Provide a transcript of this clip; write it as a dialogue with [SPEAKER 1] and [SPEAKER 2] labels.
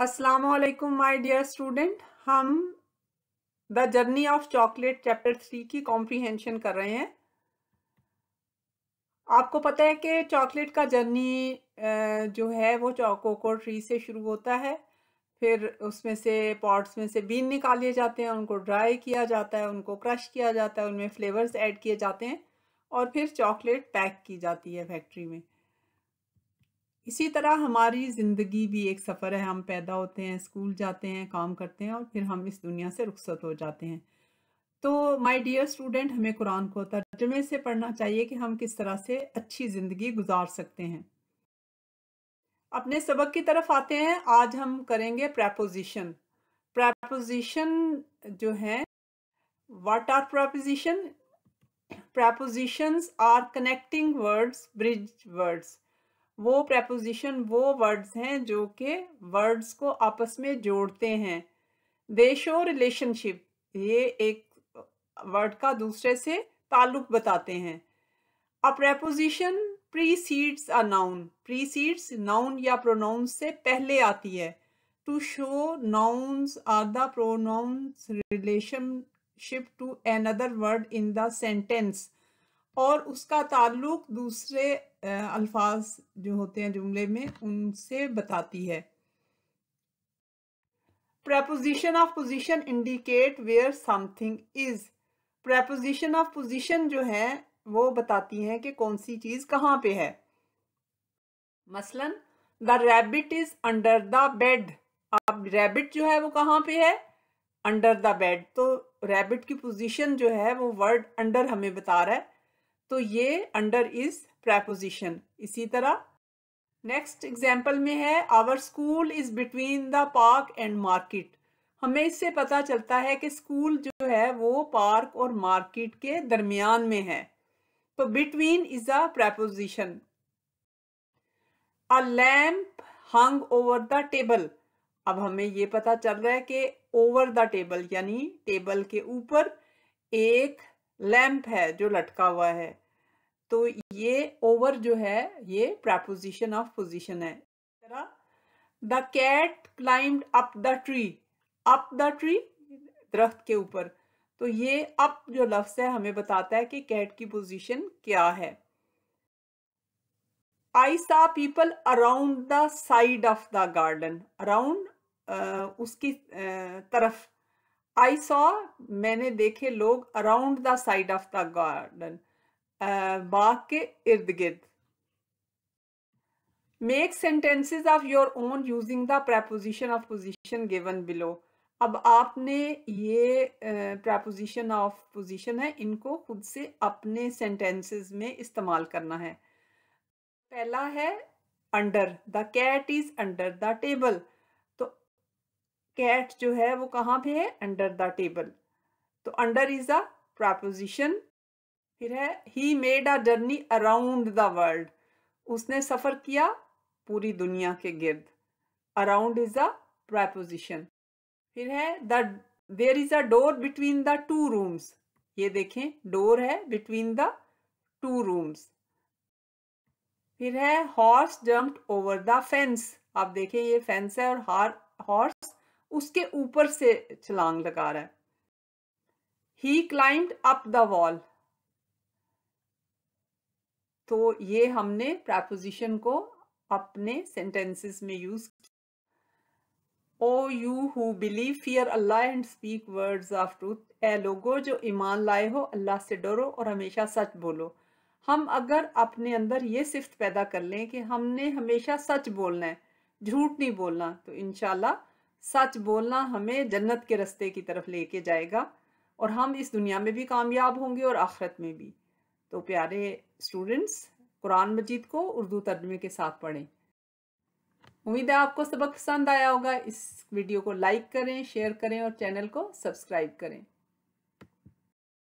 [SPEAKER 1] वालेकुम my dear student हम the journey of chocolate chapter three की कॉम्प्रीहेंशन कर रहे हैं आपको पता है कि चॉकलेट का जर्नी जो है वो कोको ट्री से शुरू होता है फिर उसमें से पॉट्स में से बीन निकाले जाते हैं उनको ड्राई किया जाता है उनको क्रश किया जाता है उनमें फ्लेवर्स ऐड किए जाते हैं और फिर चॉकलेट पैक की जाती है फैक्ट्री में इसी तरह हमारी ज़िंदगी भी एक सफ़र है हम पैदा होते हैं स्कूल जाते हैं काम करते हैं और फिर हम इस दुनिया से रुखसत हो जाते हैं तो माय डियर स्टूडेंट हमें कुरान को तर्जमे से पढ़ना चाहिए कि हम किस तरह से अच्छी ज़िंदगी गुजार सकते हैं अपने सबक की तरफ आते हैं आज हम करेंगे प्रपोजिशन प्रपोजिशन जो है what are preposition prepositions are connecting words bridge words वो प्रेपोजिशन वो वर्ड्स हैं जो के वर्ड्स को आपस में जोड़ते हैं दे शो रिलेशनशिप ये एक वर्ड का दूसरे से ताल्लुक बताते हैं a preposition precedes a noun precedes noun या प्रोनाउंस से पहले आती है to show nouns or the pronouns relationship to another word in sentence और उसका ताल्लुक दूसरे अल्फाज जो होते हैं जुमले में उनसे बताती है preposition of position indicate where something is preposition of position जो है वो बताती हैं कि कौन सी चीज कहाँ पे है मसलन the rabbit is under the bed अब रैबिट जो है वो कहाँ पे है अंडर द बेड तो रैबिट की पोजिशन जो है वो वर्ड अंडर हमें बता रहा है तो ये अंडर इज प्रेपोजिशन इसी तरह नेक्स्ट एग्जाम्पल में है our school is between the park and market हमें इससे पता चलता है कि स्कूल जो है वो पार्क और मार्केट के दरमियान में है तो between is a preposition a lamp hung over the table अब हमें ये पता चल रहा है कि ओवर द टेबल यानी टेबल के ऊपर एक लैम्प है जो लटका हुआ है तो ये ओवर जो है ये प्रपोजिशन ऑफ पोजिशन है the cat climb up the tree up the tree दरख्त के ऊपर तो ये अप जो लफ्स है हमें बताता है कि कैट की पोजिशन क्या है I saw people around the side of the garden around उसकी uh, तरफ आई सॉ मैंने देखे लोग around the side of the garden बाग के इर्द गिर्द make sentences of your own using the preposition of position given below अब आपने ये प्रपोजिशन ऑफ पोजिशन है इनको खुद से अपने सेंटेंसेस में इस्तेमाल करना है पहला है under the cat is under the table तो कैट जो है वो कहाँ पे है अंडर द टेबल तो अंडर इज अ प्रपोजिशन फिर है he made a journey around the world उसने सफ़र किया पूरी दुनिया के गिर्द अराउंड इज अ प्रपोजिशन फिर है the there is a door between the two rooms ये देखें डोर है बिटवीन द टू रूम्स फिर है horse jumped over the fence आप देखें ये फेंस है और हार हॉर्स उसके ऊपर से छलांग लगा रहा है he climb up the wall तो ये हमने प्रापोजिशन को अपने सेंटेंसेस में use O you who believe fear Allah and speak words of truth ए लोगो जो ईमान लाए हो अल्लाह से डरो और हमेशा सच बोलो हम अगर अपने अंदर ये सिफ्त पैदा कर लें कि हमने हमेशा सच बोलना है झूठ नहीं बोलना तो इनशाला सच बोलना हमें जन्नत के रस्ते की तरफ लेके जाएगा और हम इस दुनिया में भी कामयाब होंगे और आखरत में भी तो प्यारे स्टूडेंट्स कुरान मजीद को उर्दू तर्जमे के साथ पढ़ें उम्मीद है आपको सबक पसंद आया होगा इस वीडियो को लाइक करें शेयर करें और चैनल को सब्सक्राइब करें